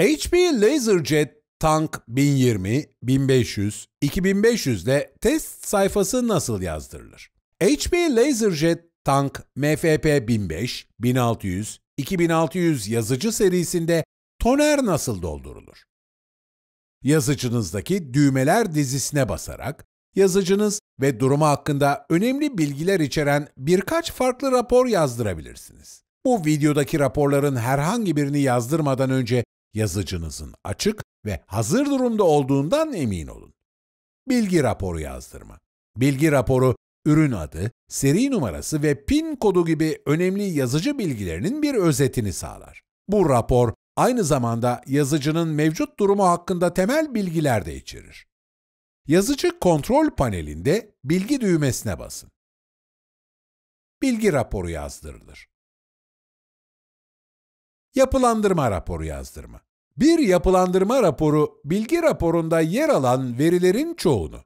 HP LaserJet Tank 1020, 1500, 2500'de test sayfası nasıl yazdırılır? HP LaserJet Tank MFP 1005, 1600, 2600 yazıcı serisinde toner nasıl doldurulur? Yazıcınızdaki düğmeler dizisine basarak yazıcınız ve durumu hakkında önemli bilgiler içeren birkaç farklı rapor yazdırabilirsiniz. Bu videodaki raporların herhangi birini yazdırmadan önce yazıcınızın açık ve hazır durumda olduğundan emin olun. Bilgi raporu yazdırma. Bilgi raporu, ürün adı, seri numarası ve PIN kodu gibi önemli yazıcı bilgilerinin bir özetini sağlar. Bu rapor aynı zamanda yazıcının mevcut durumu hakkında temel bilgiler de içerir. Yazıcı kontrol panelinde bilgi düğmesine basın. Bilgi raporu yazdırılır. Yapılandırma raporu yazdırma. Bir yapılandırma raporu bilgi raporunda yer alan verilerin çoğunu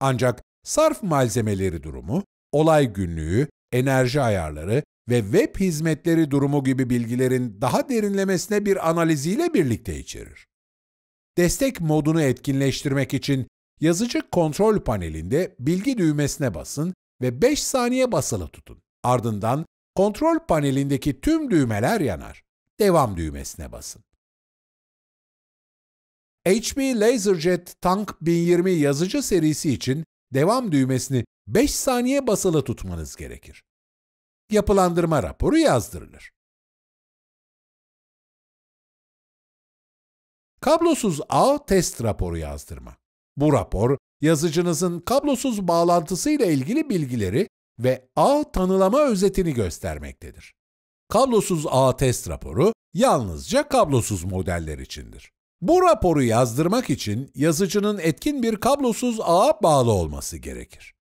ancak sarf malzemeleri durumu, olay günlüğü, enerji ayarları ve web hizmetleri durumu gibi bilgilerin daha derinlemesine bir analiziyle birlikte içerir. Destek modunu etkinleştirmek için yazıcı kontrol panelinde bilgi düğmesine basın ve 5 saniye basılı tutun. Ardından kontrol panelindeki tüm düğmeler yanar devam düğmesine basın. HP LaserJet Tank 1020 yazıcı serisi için devam düğmesini 5 saniye basılı tutmanız gerekir. Yapılandırma raporu yazdırılır. Kablosuz ağ test raporu yazdırma. Bu rapor, yazıcınızın kablosuz bağlantısıyla ilgili bilgileri ve ağ tanılama özetini göstermektedir. Kablosuz ağ test raporu yalnızca kablosuz modeller içindir. Bu raporu yazdırmak için yazıcının etkin bir kablosuz ağa bağlı olması gerekir.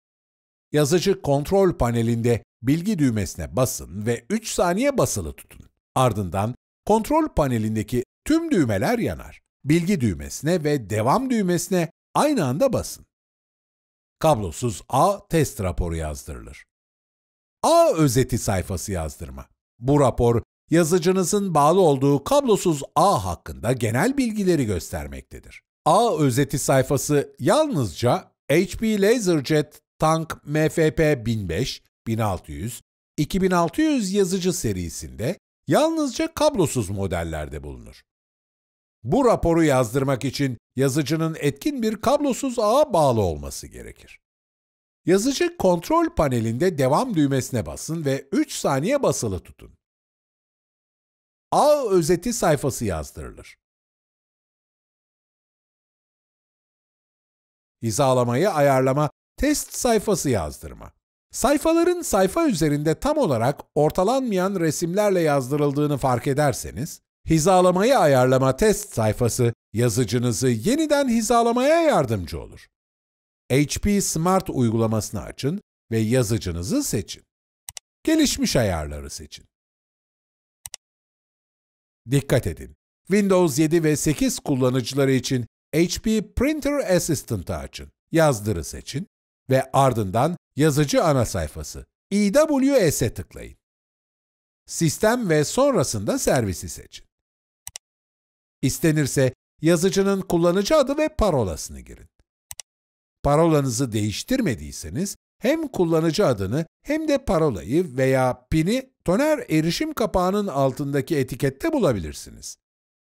Yazıcı kontrol panelinde bilgi düğmesine basın ve 3 saniye basılı tutun. Ardından kontrol panelindeki tüm düğmeler yanar. Bilgi düğmesine ve devam düğmesine aynı anda basın. Kablosuz A test raporu yazdırılır. A özeti sayfası yazdırma. Bu rapor yazıcınızın bağlı olduğu kablosuz ağ hakkında genel bilgileri göstermektedir. Ağ özeti sayfası yalnızca HP LaserJet Tank MFP 1005, 1600, 2600 yazıcı serisinde yalnızca kablosuz modellerde bulunur. Bu raporu yazdırmak için yazıcının etkin bir kablosuz ağa bağlı olması gerekir. Yazıcı kontrol panelinde devam düğmesine basın ve 3 saniye basılı tutun. A özeti sayfası yazdırılır. Hizalamayı ayarlama, test sayfası yazdırma. Sayfaların sayfa üzerinde tam olarak ortalanmayan resimlerle yazdırıldığını fark ederseniz, hizalamayı ayarlama test sayfası yazıcınızı yeniden hizalamaya yardımcı olur. HP Smart uygulamasını açın ve yazıcınızı seçin. Gelişmiş ayarları seçin. Dikkat edin. Windows 7 ve 8 kullanıcıları için HP Printer Assistant'ı açın. Yazdırı seçin ve ardından yazıcı ana sayfası EWS'e tıklayın. Sistem ve sonrasında servisi seçin. İstenirse yazıcının kullanıcı adı ve parolasını girin parolanızı değiştirmediyseniz hem kullanıcı adını hem de parolayı veya pini toner erişim kapağının altındaki etikette bulabilirsiniz.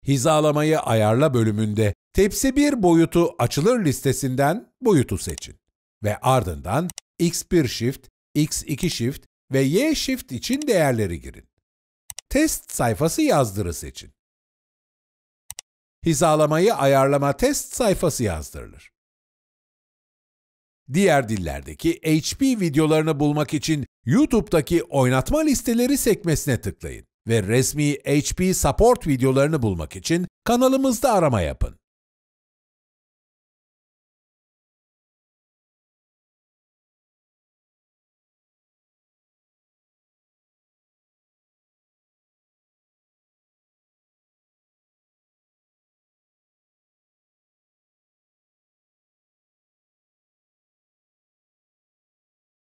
Hizalamayı ayarla bölümünde tepsi 1 boyutu açılır listesinden boyutu seçin ve ardından X1 Shift, X2 Shift ve Y Shift için değerleri girin. Test sayfası yazdırı seçin. Hizalamayı ayarlama test sayfası yazdırılır diğer dillerdeki HP videolarını bulmak için YouTube'daki oynatma listeleri sekmesine tıklayın ve resmi HP Support videolarını bulmak için kanalımızda arama yapın.